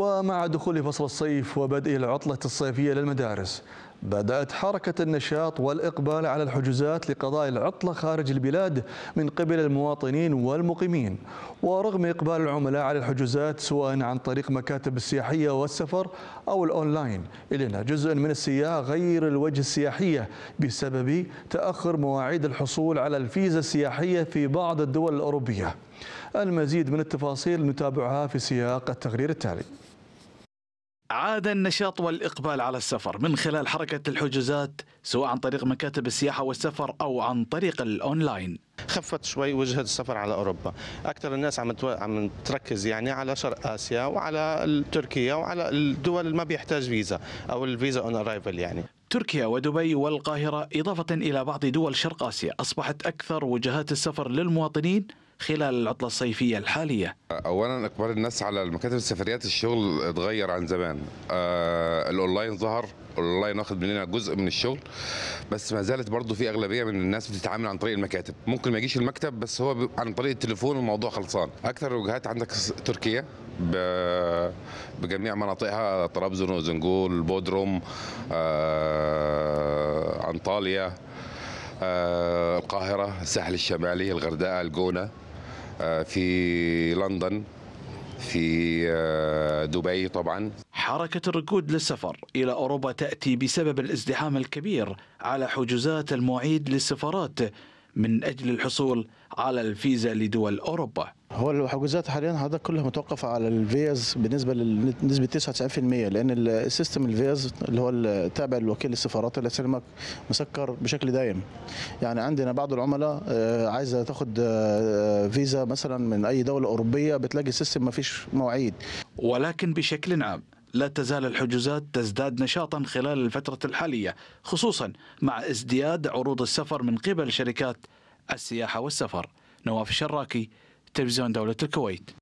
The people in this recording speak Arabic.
ومع دخول فصل الصيف وبدء العطلة الصيفية للمدارس بدأت حركة النشاط والإقبال على الحجوزات لقضاء العطلة خارج البلاد من قبل المواطنين والمقيمين ورغم إقبال العملاء على الحجوزات سواء عن طريق مكاتب السياحية والسفر أو الأونلاين إلينا جزء من السياح غير الوجه السياحية بسبب تأخر مواعيد الحصول على الفيزا السياحية في بعض الدول الأوروبية المزيد من التفاصيل نتابعها في سياق التقرير التالي عاد النشاط والإقبال على السفر من خلال حركة الحجوزات سواء عن طريق مكاتب السياحة والسفر أو عن طريق الأونلاين خفت شوي وجهة السفر على أوروبا أكثر الناس عم تو... عم تركز يعني على شرق آسيا وعلى تركيا وعلى الدول اللي ما بيحتاج فيزا أو الفيزا أون أرايفل يعني تركيا ودبي والقاهرة إضافة إلى بعض دول شرق آسيا أصبحت أكثر وجهات السفر للمواطنين خلال العطلة الصيفية الحالية أولا إقبال الناس على المكاتب السفريات الشغل اتغير عن زمان آه الأونلاين ظهر الأونلاين واخد مننا جزء من الشغل بس ما زالت برضه في أغلبية من الناس بتتعامل عن طريق المكاتب ممكن ما يجيش المكتب بس هو عن طريق التليفون الموضوع خلصان أكثر الوجهات عندك تركيا بجميع مناطقها طرابزون وزنجول بودروم آه، انطاليا آه، القاهره الساحل الشمالي الغردقه الجونه آه، في لندن في آه، دبي طبعا حركة الركود للسفر إلى أوروبا تأتي بسبب الازدحام الكبير على حجوزات المواعيد للسفارات من أجل الحصول على الفيزا لدول أوروبا هو الحجوزات حاليا هذا كلها متوقفه على الفيز بالنسبه لنسبه 99% لان السيستم الفيز اللي هو التابع لوكيل السفارات اللي مسكر بشكل دائم يعني عندنا بعض العملاء آه، عايزه تاخد آه، فيزا مثلا من اي دوله اوروبيه بتلاقي السيستم ما فيش مواعيد ولكن بشكل عام لا تزال الحجوزات تزداد نشاطا خلال الفترة الحالية خصوصا مع ازدياد عروض السفر من قبل شركات السياحة والسفر نواف الشراكي televizjon dawlet il-Kuwait.